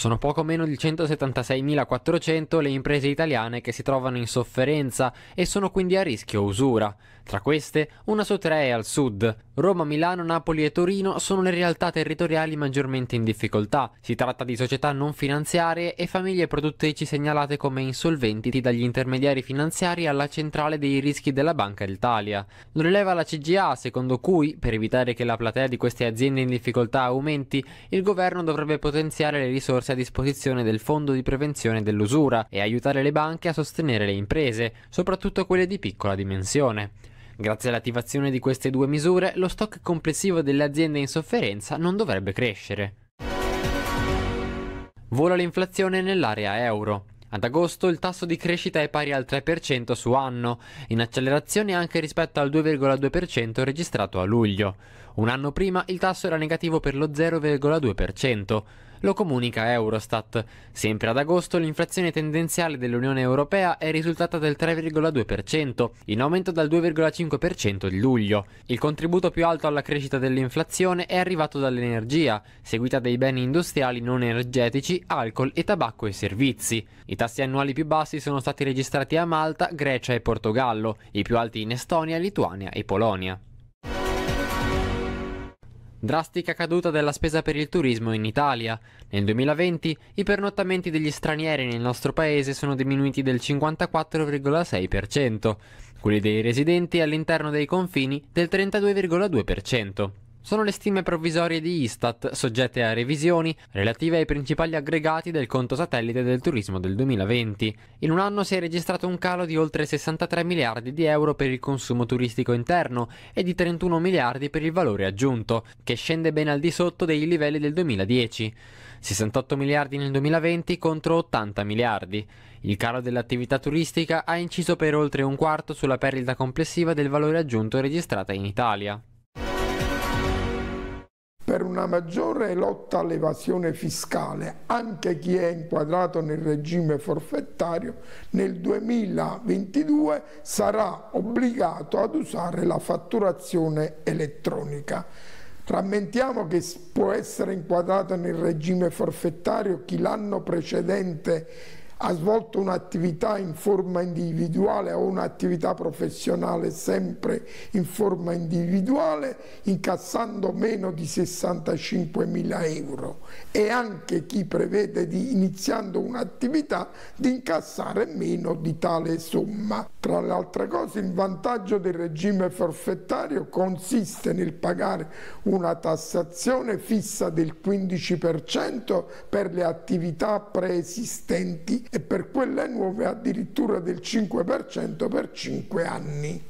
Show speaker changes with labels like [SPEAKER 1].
[SPEAKER 1] Sono poco meno di 176.400 le imprese italiane che si trovano in sofferenza e sono quindi a rischio usura. Tra queste, una su tre è al sud. Roma, Milano, Napoli e Torino sono le realtà territoriali maggiormente in difficoltà. Si tratta di società non finanziarie e famiglie produttrici segnalate come insolventi dagli intermediari finanziari alla centrale dei rischi della Banca d'Italia. Lo rileva la CGA, secondo cui, per evitare che la platea di queste aziende in difficoltà aumenti, il governo dovrebbe potenziare le risorse a disposizione del Fondo di prevenzione dell'usura e aiutare le banche a sostenere le imprese, soprattutto quelle di piccola dimensione. Grazie all'attivazione di queste due misure, lo stock complessivo delle aziende in sofferenza non dovrebbe crescere. Vola l'inflazione nell'area euro. Ad agosto il tasso di crescita è pari al 3% su anno, in accelerazione anche rispetto al 2,2% registrato a luglio. Un anno prima il tasso era negativo per lo 0,2%. Lo comunica Eurostat. Sempre ad agosto l'inflazione tendenziale dell'Unione Europea è risultata del 3,2%, in aumento dal 2,5% di luglio. Il contributo più alto alla crescita dell'inflazione è arrivato dall'energia, seguita dai beni industriali non energetici, alcol e tabacco e servizi. I tassi annuali più bassi sono stati registrati a Malta, Grecia e Portogallo, i più alti in Estonia, Lituania e Polonia. Drastica caduta della spesa per il turismo in Italia. Nel 2020 i pernottamenti degli stranieri nel nostro paese sono diminuiti del 54,6%, quelli dei residenti all'interno dei confini del 32,2%. Sono le stime provvisorie di Istat, soggette a revisioni, relative ai principali aggregati del conto satellite del turismo del 2020. In un anno si è registrato un calo di oltre 63 miliardi di euro per il consumo turistico interno e di 31 miliardi per il valore aggiunto, che scende ben al di sotto dei livelli del 2010. 68 miliardi nel 2020 contro 80 miliardi. Il calo dell'attività turistica ha inciso per oltre un quarto sulla perdita complessiva del valore aggiunto registrata in Italia
[SPEAKER 2] per una maggiore lotta all'evasione fiscale, anche chi è inquadrato nel regime forfettario nel 2022 sarà obbligato ad usare la fatturazione elettronica. Rammentiamo che può essere inquadrato nel regime forfettario chi l'anno precedente ha svolto un'attività in forma individuale o un'attività professionale sempre in forma individuale incassando meno di 65 mila euro e anche chi prevede di iniziando un'attività di incassare meno di tale somma. Tra le altre cose il vantaggio del regime forfettario consiste nel pagare una tassazione fissa del 15% per le attività preesistenti e per quelle nuove addirittura del 5% per 5 anni.